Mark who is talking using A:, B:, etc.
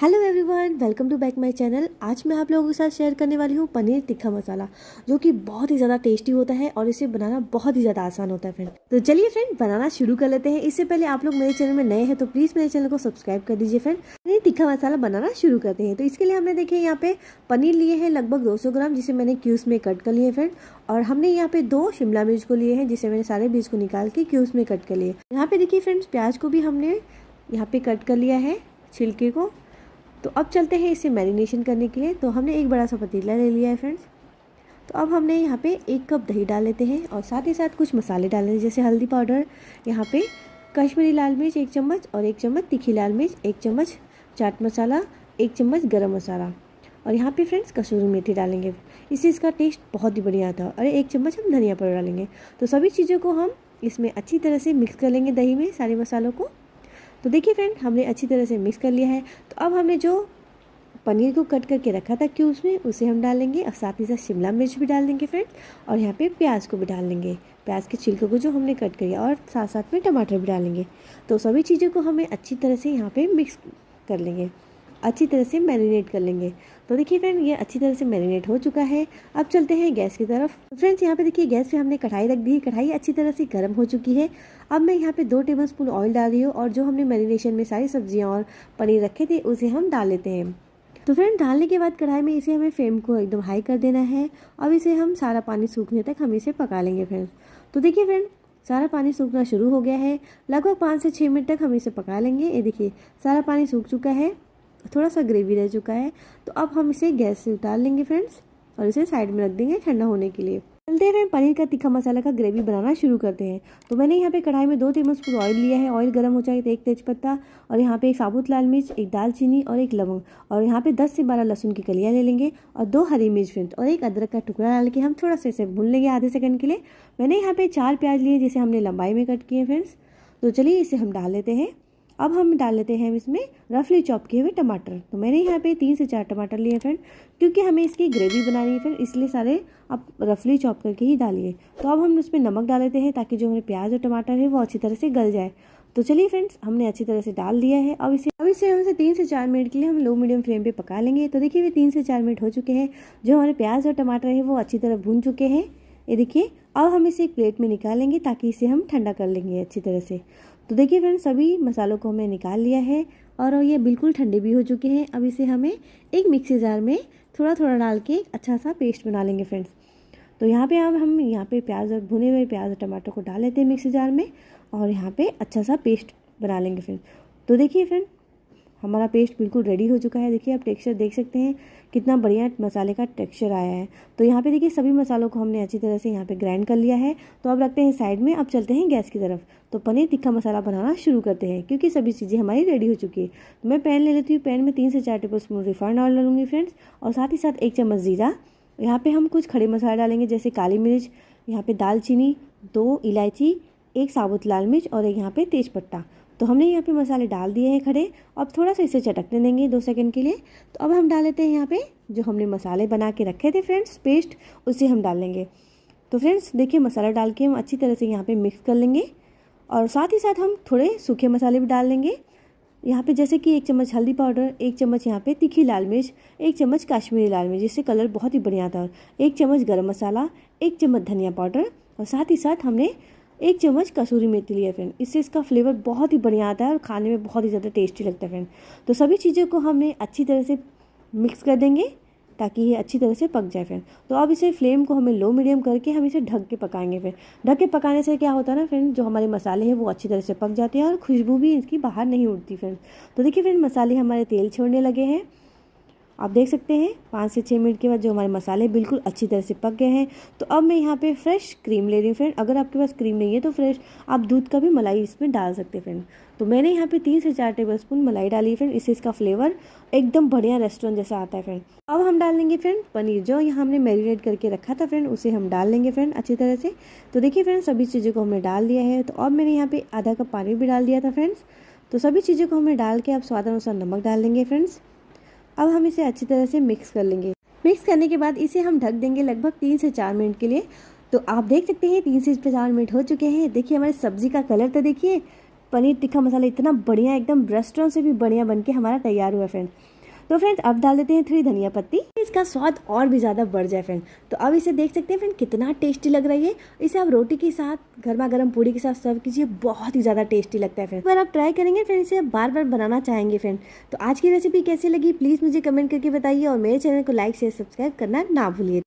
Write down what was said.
A: hello everyone welcome to back my channel आज मैं आप लोगों के साथ शेयर करने वाली हूँ पनीर तिखा मसाला जो कि बहुत ही ज़्यादा टेस्टी होता है और इसे बनाना बहुत ही ज़्यादा आसान होता है फ्रेंड तो चलिए फ्रेंड बनाना शुरू कर लेते हैं इससे पहले आप लोग मेरे चैनल में नए हैं तो प्लीज़ मेरे चैनल को सब्सक्राइब कर दीजिए फ्रेंड पनीर तिखा मसाला बनाना शुरू करते हैं तो इसके लिए हमने देखिए यहाँ पे पनीर लिए हैं लगभग दो ग्राम जिसे मैंने क्यूस में कट कर लिए फ्रेंड और हमने यहाँ पे दो शिमला मिर्च को लिए हैं जिसे मैंने सारे बीज को निकाल के क्यूस में कट कर लिए यहाँ पे देखिए फ्रेंड्स प्याज को भी हमने यहाँ पे कट कर लिया है छिलके को तो अब चलते हैं इसे मैरिनेशन करने के लिए तो हमने एक बड़ा सा पतीला ले लिया है फ्रेंड्स तो अब हमने यहाँ पे एक कप दही डाल लेते हैं और साथ ही साथ कुछ मसाले डाल लेते हैं जैसे हल्दी पाउडर यहाँ पे कश्मीरी लाल मिर्च एक चम्मच और एक चम्मच तीखी लाल मिर्च एक चम्मच चाट मसाला एक चम्मच गरम मसाला और यहाँ पे फ्रेंड्स कसूरी मेथी डालेंगे इससे इसका टेस्ट बहुत ही बढ़िया आता है और एक चम्मच हम धनिया पाउडर डालेंगे तो सभी चीज़ों को हम इसमें अच्छी तरह से मिक्स कर लेंगे दही में सारे मसालों को तो देखिए फ्रेंड हमने अच्छी तरह से मिक्स कर लिया है तो अब हमने जो पनीर को कट करके रखा था क्यूब्स में उसे हम डालेंगे और साथ ही साथ शिमला मिर्च भी डाल देंगे फ्रेंड और यहाँ पे प्याज को भी डाल लेंगे प्याज के छिलकों को जो हमने कट किया और साथ साथ में टमाटर भी डालेंगे तो सभी चीज़ों को हमें अच्छी तरह से यहाँ पे मिक्स कर लेंगे अच्छी तरह से मैरिनेट कर लेंगे तो देखिए फ्रेंड ये अच्छी तरह से मैरिनेट हो चुका है अब चलते हैं गैस की तरफ तो फ्रेंड्स यहाँ पे देखिए गैस पे हमने कढ़ाई रख दी है कढ़ाई अच्छी तरह से गर्म हो चुकी है अब मैं यहाँ पे दो टेबल स्पून ऑयल डाल रही हूँ और जो हमने मैरिनेशन में सारी सब्जियाँ और पनीर रखे थे उसे हम डाल लेते हैं तो फ्रेंड डालने के बाद कढ़ाई में इसे हमें फ्लेम को एकदम हाई कर देना है अब इसे हम सारा पानी सूखने तक हम इसे पका लेंगे फ्रेंड तो देखिए फ्रेंड सारा पानी सूखना शुरू हो गया है लगभग पाँच से छः मिनट तक हम इसे पका लेंगे ये देखिए सारा पानी सूख चुका है थोड़ा सा ग्रेवी रह चुका है तो अब हम इसे गैस से उतार लेंगे फ्रेंड्स और इसे साइड में रख देंगे ठंडा होने के लिए चलते हैं फ्रेंड पनीर का तीखा मसाला का ग्रेवी बनाना शुरू करते हैं तो मैंने यहाँ पे कढ़ाई में दो टेबल स्पून ऑयल लिया है ऑयल गर्म हो जाए तो एक तेज़पत्ता और यहाँ पे एक साबुत लाल मिर्च एक दालचीनी और एक लवंग और यहाँ पे 10 से 12 लहसुन की कलियाँ ले लेंगे और दो हरी मिर्च फ्रेंड और एक अदरक का टुकड़ा डाल के हम थोड़ा सा इसे भून लेंगे आधे सेकंड के लिए मैंने यहाँ पर चार प्याज लिए जिसे हमने लंबाई में कट किए फ्रेंड्स तो चलिए इसे हम डाल लेते हैं अब हम डाल लेते हैं इसमें रफली चॉप किए हुए टमाटर तो मैंने यहाँ पे तीन से चार टमाटर लिए फ्रेंड क्योंकि हमें इसकी ग्रेवी बनानी है फ्रेंड इसलिए सारे आप रफली चॉप करके ही डालिए तो अब हम उसमें नमक डाल लेते हैं ताकि जो हमारे प्याज और टमाटर है वो अच्छी तरह से गल जाए तो चलिए फ्रेंड्स हमने अच्छी तरह से डाल दिया है अब इसे अब इसे हमसे तीन से चार मिनट के लिए हम लो मीडियम फ्लेम पर पका लेंगे तो देखिए वे तीन से चार मिनट हो चुके हैं जो हमारे प्याज और टमाटर है वो अच्छी तरह भून चुके हैं ये देखिए अब हम इसे एक प्लेट में निकालेंगे ताकि इसे हम ठंडा कर लेंगे अच्छी तरह से तो देखिए फ्रेंड्स सभी मसालों को हमें निकाल लिया है और ये बिल्कुल ठंडे भी हो चुके हैं अब इसे हमें एक मिक्सी जार में थोड़ा थोड़ा डाल के एक अच्छा सा पेस्ट बना लेंगे फ्रेंड्स तो यहाँ पे अब हम यहाँ पे प्याज और भुने हुए प्याज और टमाटर को डाल लेते हैं मिक्सी जार में और यहाँ पे अच्छा सा पेस्ट बना लेंगे फ्रेंड्स तो देखिए फ्रेंड हमारा पेस्ट बिल्कुल रेडी हो चुका है देखिए आप टेक्सचर देख सकते हैं कितना बढ़िया मसाले का टेक्सचर आया है तो यहाँ पे देखिए सभी मसालों को हमने अच्छी तरह से यहाँ पे ग्राइंड कर लिया है तो अब रखते हैं साइड में अब चलते हैं गैस की तरफ तो पनीर तिखा मसाला बनाना शुरू करते हैं क्योंकि सभी चीज़ें हमारी रेडी हो चुकी है तो मैं पैन ले लेती हूँ पैन में तीन से चार टेबल स्पून रिफाइंड ऑयल डालूंगी फ्रेंड्स और साथ ही साथ एक चम्मच जीरा यहाँ पर हम कुछ खड़े मसाले डालेंगे जैसे काली मिर्च यहाँ पर दालचीनी दो इलायची एक साबुत लाल मिर्च और एक यहाँ पे तेज़पत्ता तो हमने यहाँ पे मसाले डाल दिए हैं खड़े अब थोड़ा सा इसे चटकने देंगे दो सेकंड के लिए तो अब हम डाल लेते हैं यहाँ पे जो हमने मसाले बना के रखे थे फ्रेंड्स पेस्ट उसे हम डाल लेंगे तो फ्रेंड्स देखिए मसाला डाल के हम अच्छी तरह से यहाँ पे मिक्स कर लेंगे और साथ ही साथ हम थोड़े सूखे मसाले भी डाल लेंगे यहाँ पर जैसे कि एक चम्मच हल्दी पाउडर एक चम्मच यहाँ पर तीखी लाल मिर्च एक चम्मच काश्मीरी लाल मिर्च जिससे कलर बहुत ही बढ़िया आता है एक चम्मच गर्म मसाला एक चम्मच धनिया पाउडर और साथ ही साथ हमने एक चम्मच कसूरी मेथी लिया फ्रेंड इससे इसका फ्लेवर बहुत ही बढ़िया आता है और खाने में बहुत ही ज़्यादा टेस्टी लगता है फ्रेंड तो सभी चीज़ों को हमें अच्छी तरह से मिक्स कर देंगे ताकि ये अच्छी तरह से पक जाए फ्रेंड तो अब इसे फ्लेम को हमें लो मीडियम करके हम इसे ढक के पकाएंगे फिर ढक के पकाने से क्या होता है ना फ्रेंड जो हमारे मसाले हैं वो अच्छी तरह से पक जाते हैं और खुशबू भी इसकी बाहर नहीं उड़ती फ्रेंड तो देखिए फ्रेंड मसाले हमारे तेल छोड़ने लगे हैं आप देख सकते हैं पाँच से छः मिनट के बाद जो हमारे मसाले बिल्कुल अच्छी तरह से पक गए हैं तो अब मैं यहाँ पे फ्रेश क्रीम ले रही हूँ फ्रेंड अगर आपके पास क्रीम नहीं है तो फ्रेश आप दूध का भी मलाई इसमें डाल सकते हैं फ्रेंड तो मैंने यहाँ पे तीन से चार टेबल स्पून मलाई डाली फ्रेंड इससे इसका फ्लेवर एकदम बढ़िया रेस्टोरेंट जैसा आता है फ्रेंड अब हम डाल लेंगे फ्रेंड पनीर जो यहाँ हमने मेरीनेट करके रखा था फ्रेंड उसे हम डाल लेंगे फ्रेंड अच्छी तरह से तो देखिए फ्रेंड सभी चीज़ों को हमने डाल दिया है तो अब मैंने यहाँ पर आधा कप पानी भी डाल दिया था फ्रेंड्स तो सभी चीज़ों को हमें डाल के आप स्वाद अनुसार नमक डाल देंगे फ्रेंड्स अब हम इसे अच्छी तरह से मिक्स कर लेंगे मिक्स करने के बाद इसे हम ढक देंगे लगभग तीन से चार मिनट के लिए तो आप देख सकते हैं तीन से चार मिनट हो चुके हैं देखिए हमारे सब्जी का कलर तो देखिए पनीर टिक्का मसाला इतना बढ़िया एकदम रेस्टोरेंट से भी बढ़िया बन के हमारा तैयार हुआ फ्रेंड तो फ्रेंड्स अब डाल देते हैं थ्री धनिया पत्ती इसका स्वाद और भी ज़्यादा बढ़ जाए फ्रेंड तो अब इसे देख सकते हैं फ्रेंड कितना टेस्टी लग रही है इसे आप रोटी के साथ गर्मा गर्म पूड़ी के साथ सर्व कीजिए बहुत ही ज़्यादा टेस्टी लगता है फ्रेंड अगर आप ट्राई करेंगे फ्रेंड इसे बार बार बनाना चाहेंगे फ्रेंड तो आज की रेसिपी कैसी लगी प्लीज़ मुझे कमेंट करके बताइए और मेरे चैनल को लाइक शेयर सब्सक्राइब करना ना भूलिए